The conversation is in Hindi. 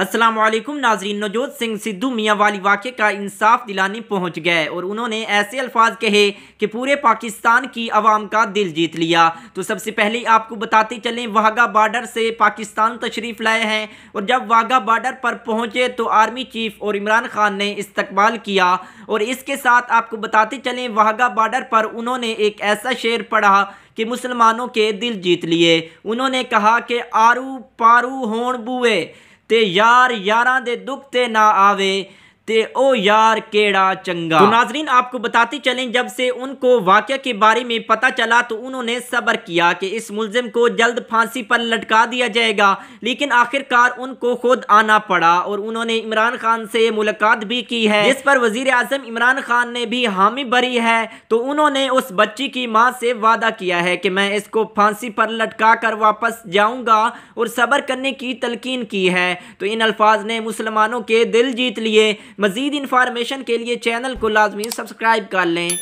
असलम नाजरीन नवजोत सिंह सिद्धू मियाँ वाली वाक़े का इंसाफ दिलाने पहुँच गए और उन्होंने ऐसे अल्फाज कहे कि पूरे पाकिस्तान की आवाम का दिल जीत लिया तो सबसे पहले आपको बताते चलें वाघा बॉर्डर से पाकिस्तान तशरीफ़ लाए हैं और जब वाघा बॉर्डर पर पहुँचे तो आर्मी चीफ और इमरान खान ने इस्तबाल किया और इसके साथ आपको बताते चलें वाघा बॉर्डर पर उन्होंने एक ऐसा शेर पढ़ा कि मुसलमानों के दिल जीत लिए उन्होंने कहा कि आरू पारू होण बुए ਤੇ ਯਾਰ ਯਾਰਾਂ ਦੇ ਦੁੱਖ ਤੇ ਨਾ ਆਵੇ ते ओ यार केड़ा चंगा तो नाजरीन आपको बताते चलें जब से उनको वाक्य के बारे में पता चला तो उन्होंने सबर किया कि इस मुलजिम को जल्द फांसी पर लटका दिया जाएगा लेकिन आखिरकार उनको खुद आना पड़ा और उन्होंने इमरान खान से मुलाकात भी की है जिस पर वजीर आजम इमरान खान ने भी हामी भरी है तो उन्होंने उस बच्ची की माँ से वादा किया है की कि मैं इसको फांसी पर लटका कर वापस जाऊंगा और सबर करने की तलकीन की है तो इन अल्फाज ने मुसलमानों के दिल जीत लिए मजीद इंफॉर्मेशन के लिए चैनल को लाजमी सब्सक्राइब कर लें